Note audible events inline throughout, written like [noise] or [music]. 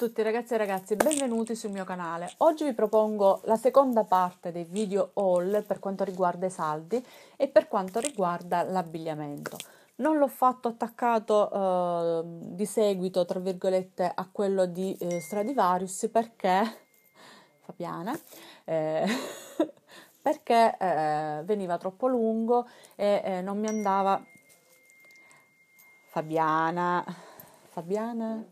tutti ragazzi e ragazze, benvenuti sul mio canale. Oggi vi propongo la seconda parte del video haul per quanto riguarda i saldi e per quanto riguarda l'abbigliamento. Non l'ho fatto attaccato eh, di seguito, tra virgolette, a quello di eh, Stradivarius perché... [laughs] Fabiana... Eh... [laughs] perché eh, veniva troppo lungo e eh, non mi andava... Fabiana... Fabiana...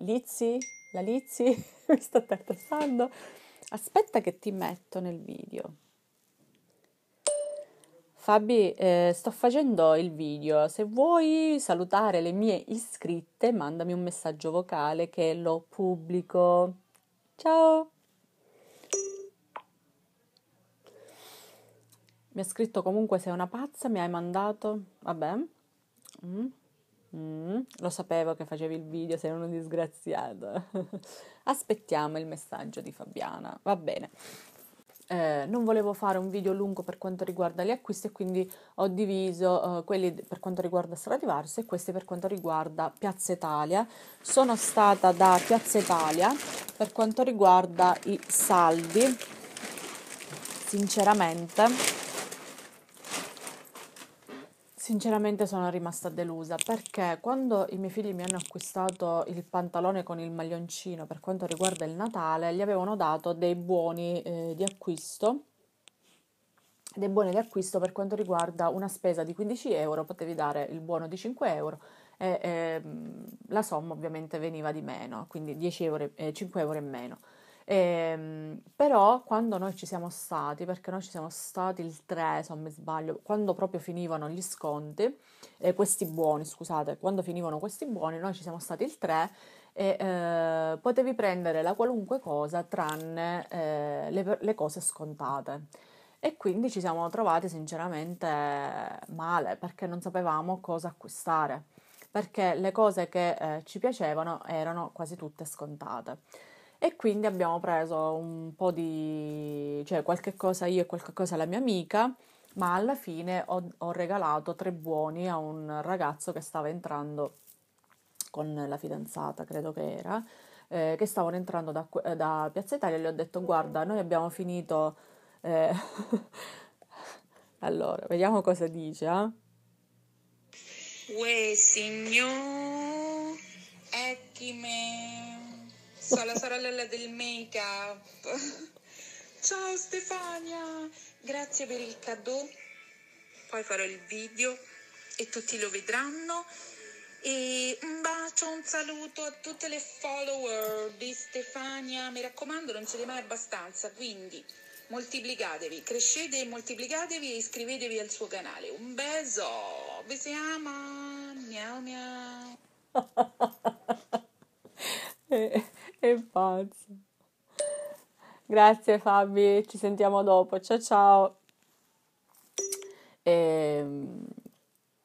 Lizzy, la Lizzy [laughs] mi sta tartassando. Aspetta che ti metto nel video. Fabi, eh, sto facendo il video. Se vuoi salutare le mie iscritte, mandami un messaggio vocale che lo pubblico. Ciao! Mi ha scritto comunque sei una pazza, mi hai mandato... Vabbè. Mm. Mm, lo sapevo che facevi il video, sei uno disgraziato. [laughs] Aspettiamo il messaggio di Fabiana, va bene. Eh, non volevo fare un video lungo per quanto riguarda gli acquisti e quindi ho diviso eh, quelli per quanto riguarda Stradivarius e questi per quanto riguarda Piazza Italia. Sono stata da Piazza Italia per quanto riguarda i saldi, sinceramente Sinceramente sono rimasta delusa perché quando i miei figli mi hanno acquistato il pantalone con il maglioncino per quanto riguarda il Natale, gli avevano dato dei buoni eh, di acquisto dei buoni di acquisto per quanto riguarda una spesa di 15 euro, potevi dare il buono di 5 euro e, e ehm, la somma ovviamente veniva di meno, quindi 10 euro, eh, 5 euro in meno. Ehm, però quando noi ci siamo stati, perché noi ci siamo stati il 3, se non mi sbaglio, quando proprio finivano gli sconti, eh, questi buoni, scusate, quando finivano questi buoni, noi ci siamo stati il 3 e eh, potevi prendere la qualunque cosa tranne eh, le, le cose scontate. E quindi ci siamo trovati sinceramente male perché non sapevamo cosa acquistare, perché le cose che eh, ci piacevano erano quasi tutte scontate. E quindi abbiamo preso un po' di, cioè qualche cosa io e qualche cosa la mia amica, ma alla fine ho, ho regalato tre buoni a un ragazzo che stava entrando con la fidanzata, credo che era, eh, che stavano entrando da, da, Piazza Italia e gli ho detto guarda, noi abbiamo finito... Eh... [laughs] allora, vediamo cosa dice. Eh? Uè signor, ecchime so, la sorella del make-up. [laughs] Ciao Stefania, grazie per il cadeau. Poi farò il video e tutti lo vedranno. E un bacio, un saluto a tutte le follower di Stefania. Mi raccomando, non siete mai abbastanza, quindi moltiplicatevi, crescete moltiplicatevi e iscrivetevi al suo canale. Un beso, vi si ama, miau miau. [laughs] [laughs] che pazzo. Grazie Fabi, ci sentiamo dopo. Ciao ciao. E... Ehm,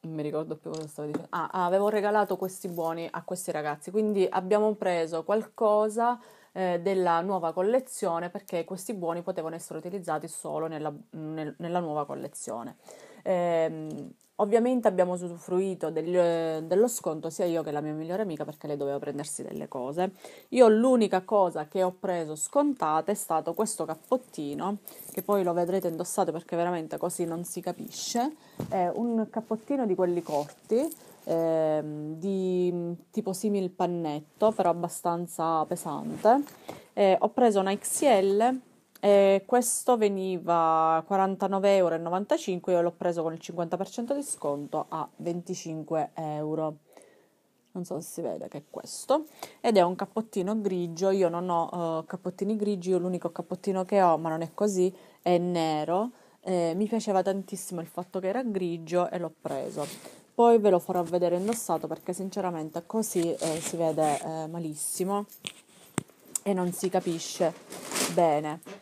non mi ricordo più cosa stavo dicendo. Ah, ah, avevo regalato questi buoni a questi ragazzi, quindi abbiamo preso qualcosa eh, della nuova collezione perché questi buoni potevano essere utilizzati solo nella, nel, nella nuova collezione. Ehm, ovviamente abbiamo usufruito del, eh, dello sconto sia io che la mia migliore amica perché lei doveva prendersi delle cose. Io l'unica cosa che ho preso scontata è stato questo cappottino, che poi lo vedrete indossato perché veramente così non si capisce. È un cappottino di quelli corti, Ehm, di tipo simile pannetto, però abbastanza pesante. Eh, ho preso una XL e questo veniva 49,95 euro, io l'ho preso con il 50% di sconto a 25 euro. Non so se si vede che è questo. Ed è un cappottino grigio, io non ho uh, cappottini grigi, io l'unico cappottino che ho, ma non è così, è nero. Eh, mi piaceva tantissimo il fatto che era grigio e l'ho preso. Poi ve lo farò vedere indossato perché sinceramente così eh, si vede eh, malissimo e non si capisce bene.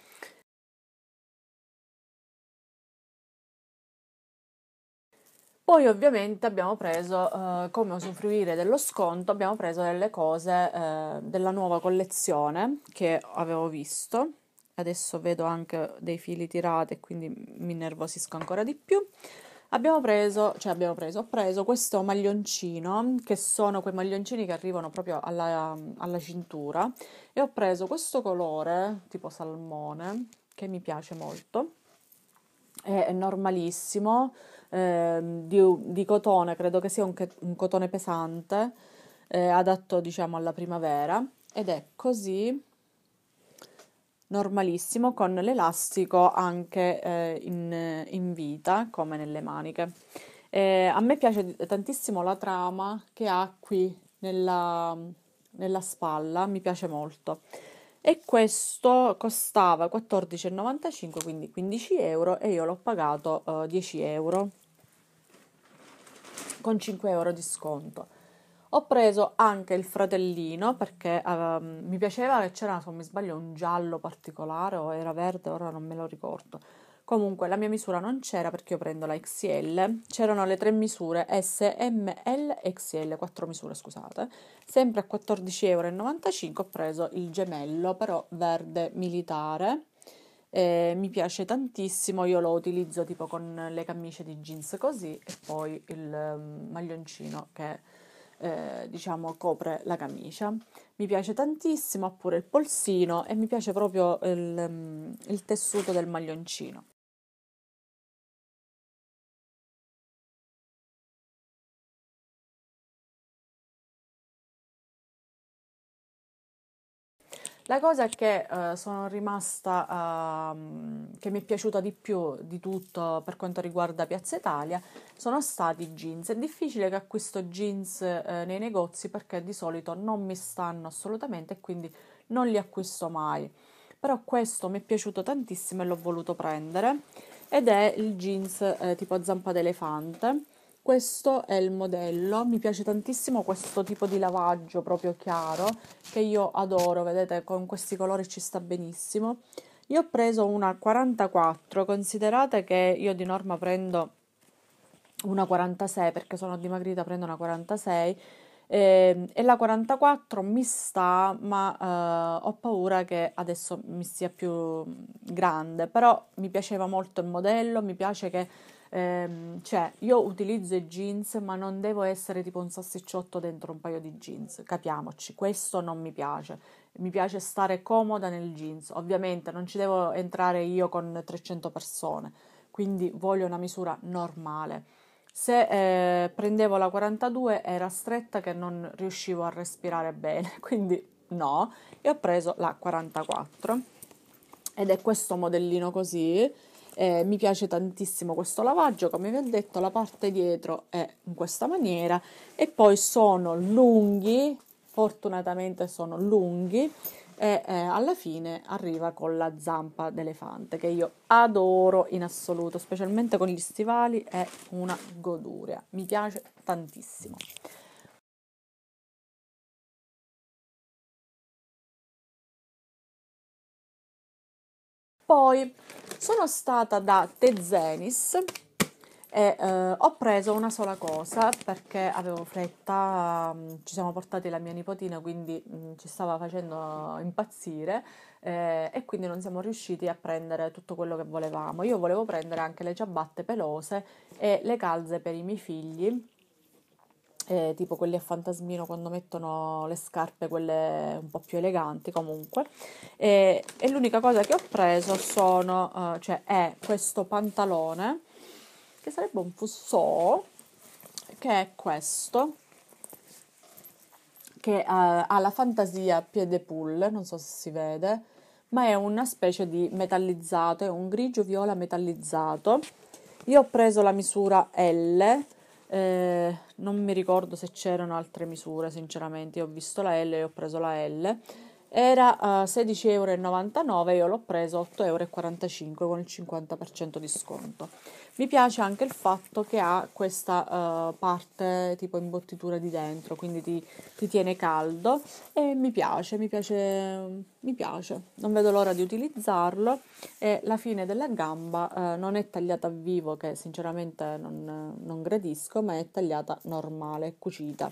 Poi ovviamente abbiamo preso, eh, come usufruire dello sconto, abbiamo preso delle cose eh, della nuova collezione che avevo visto. Adesso vedo anche dei fili tirati e quindi mi nervosisco ancora di più. Abbiamo preso, cioè abbiamo preso, ho preso questo maglioncino, che sono quei maglioncini che arrivano proprio alla, alla cintura, e ho preso questo colore, tipo salmone, che mi piace molto è normalissimo, eh, di, di, cotone, credo che sia un, un cotone pesante, eh, adatto diciamo alla primavera ed è così normalissimo con l'elastico anche eh, in, in, vita come nelle maniche. Eh, a me piace tantissimo la trama che ha qui nella, nella spalla, mi piace molto e questo costava 14,95 quindi 15 euro e io l'ho pagato uh, eh, 10 euro con 5 euro di sconto ho preso anche il fratellino perché uh, mi piaceva che c'era se non mi sbaglio un giallo particolare o era verde ora non me lo ricordo Comunque la mia misura non c'era perché io prendo la XL, c'erano le tre misure S, M, L XL, quattro misure scusate, sempre a 14,95 euro ho preso il gemello però verde militare, eh, mi piace tantissimo, io lo utilizzo tipo con le camicie di jeans così e poi il ehm, maglioncino che eh, diciamo copre la camicia. Mi piace tantissimo, ha pure il polsino e mi piace proprio il, ehm, il tessuto del maglioncino. La cosa che eh, sono rimasta, eh, che mi è piaciuta di più di tutto per quanto riguarda Piazza Italia, sono stati i jeans. È difficile che acquisto jeans eh, nei negozi perché di solito non mi stanno assolutamente e quindi non li acquisto mai. Però questo mi è piaciuto tantissimo e l'ho voluto prendere ed è il jeans eh, tipo zampa d'elefante questo è il modello, mi piace tantissimo questo tipo di lavaggio proprio chiaro che io adoro, vedete con questi colori ci sta benissimo. Io ho preso una 44, considerate che io di norma prendo una 46 perché sono dimagrita, prendo una 46 eh, e la 44 mi sta, ma eh, ho paura che adesso mi sia più grande, però mi piaceva molto il modello, mi piace che ehm, cioè io utilizzo i jeans ma non devo essere tipo un sassicciotto dentro un paio di jeans, capiamoci, questo non mi piace. Mi piace stare comoda nel jeans, ovviamente non ci devo entrare io con 300 persone, quindi voglio una misura normale. Se eh, prendevo la 42 era stretta che non riuscivo a respirare bene, [laughs] quindi no, e ho preso la 44 ed è questo modellino così eh, mi piace tantissimo questo lavaggio, come vi ho detto, la parte dietro è in questa maniera e poi sono lunghi, fortunatamente sono lunghi e eh, alla fine arriva con la zampa d'elefante che io adoro in assoluto, specialmente con gli stivali, è una goduria, mi piace tantissimo. Poi sono stata da Tezenis e eh, ho preso una sola cosa perché avevo fretta, mm, ci siamo portati la mia nipotina, quindi mh, mm, ci stava facendo impazzire eh, e quindi non siamo riusciti a prendere tutto quello che volevamo. Io volevo prendere anche le ciabatte pelose e le calze per i miei figli eh, tipo quelli a fantasmino quando mettono le scarpe, quelle un po' più eleganti comunque. E, e l'unica cosa che ho preso sono, eh, cioè è questo pantalone, che sarebbe un fusso, che è questo, che ha, eh, ha la fantasia piede pull, non so se si vede, ma è una specie di metallizzato, è un grigio viola metallizzato. Io ho preso la misura L, eh, non mi ricordo se c'erano altre misure, sinceramente, io ho visto la L e ho preso la L. Era uh, eh, 16,99 euro, io l'ho preso 8,45 euro con il 50% di sconto. Mi piace anche il fatto che ha questa uh, parte tipo imbottitura di dentro, quindi ti, ti tiene caldo e mi piace, mi piace, mi piace. Non vedo l'ora di utilizzarlo e la fine della gamba uh, non è tagliata a vivo, che sinceramente non, non gradisco, ma è tagliata normale, cucita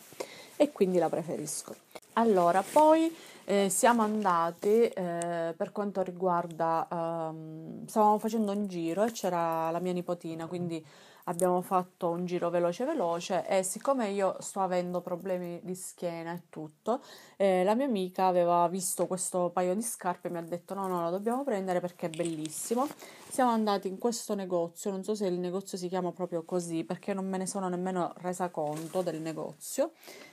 e quindi la preferisco. Allora, poi eh, siamo andati eh, per quanto riguarda, um, stavamo facendo un giro e c'era la mia nipotina mattina, quindi abbiamo fatto un giro veloce veloce e siccome io sto avendo problemi di schiena e tutto, eh, la mia amica aveva visto questo paio di scarpe e mi ha detto no, no, lo dobbiamo prendere perché è bellissimo. Siamo andati in questo negozio, non so se il negozio si chiama proprio così perché non me ne sono nemmeno resa conto del negozio.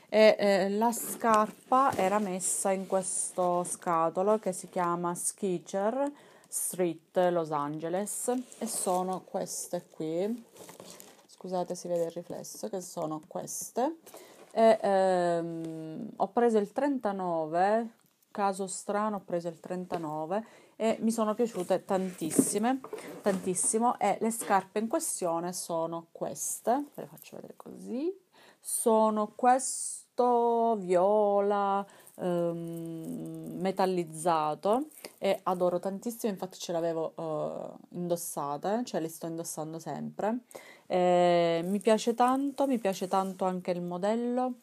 E, eh, la scarpa era messa in questo scatolo che si chiama Skitcher Street Los Angeles e sono queste qui. Scusate, si vede il riflesso che sono queste. E, ehm, ho preso il 39, caso strano, ho preso il 39 e mi sono piaciute tantissime, tantissimo e le scarpe in questione sono queste, ve le faccio vedere così. Sono questo viola, ehm, metallizzato e adoro tantissimo, infatti ce l'avevo eh, indossata, eh, cioè le sto indossando sempre. Eh, mi piace tanto, mi piace tanto anche il modello.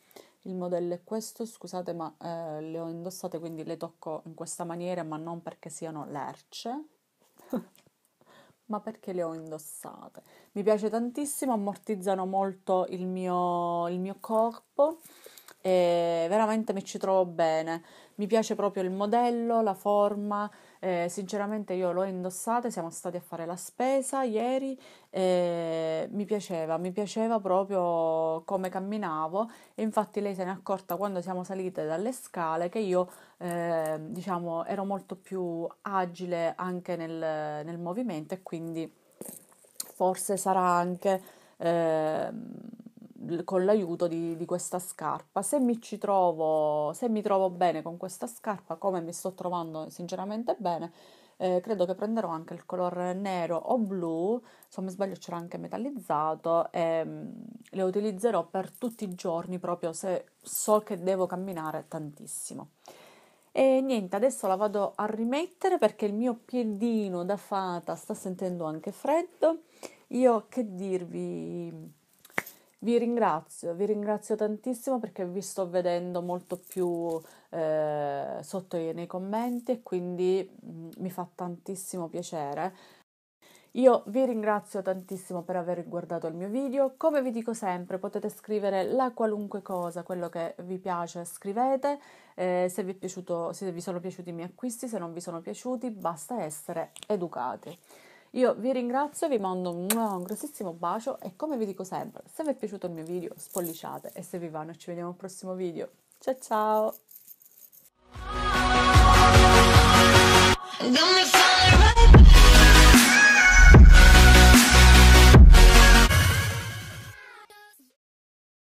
Il modello è questo, scusate, ma eh, le ho indossate quindi le tocco in questa maniera, ma non perché siano lerce, [laughs] ma perché le ho indossate. Mi piace tantissimo, ammortizzano molto il mio, il mio corpo e veramente mi ci trovo bene. Mi piace proprio il modello, la forma. Eh, sinceramente io l'ho indossata, siamo stati a fare la spesa ieri e mi piaceva, mi piaceva proprio come camminavo e infatti lei se n'è accorta quando siamo salite dalle scale che io eh, diciamo ero molto più agile anche nel, nel movimento e quindi forse sarà anche... Eh, con l'aiuto di, di, questa scarpa. Se mi ci trovo, se mi trovo bene con questa scarpa, come mi sto trovando sinceramente bene, eh, credo che prenderò anche il colore nero o blu, se non mi sbaglio c'era anche metallizzato, e ehm, le utilizzerò per tutti i giorni proprio se so che devo camminare tantissimo. E niente, adesso la vado a rimettere perché il mio piedino da fata sta sentendo anche freddo. Io che dirvi, vi ringrazio, vi ringrazio tantissimo perché vi sto vedendo molto più eh, sotto nei commenti e quindi mh, mm, mi fa tantissimo piacere. Io vi ringrazio tantissimo per aver guardato il mio video, come vi dico sempre potete scrivere la qualunque cosa, quello che vi piace scrivete, eh, se, vi piaciuto, se vi sono piaciuti i miei acquisti, se non vi sono piaciuti basta essere educati. Io vi ringrazio, vi mando un, grossissimo bacio e come vi dico sempre, se vi è piaciuto il mio video spolliciate e se vi va noi ci vediamo al prossimo video. Ciao ciao!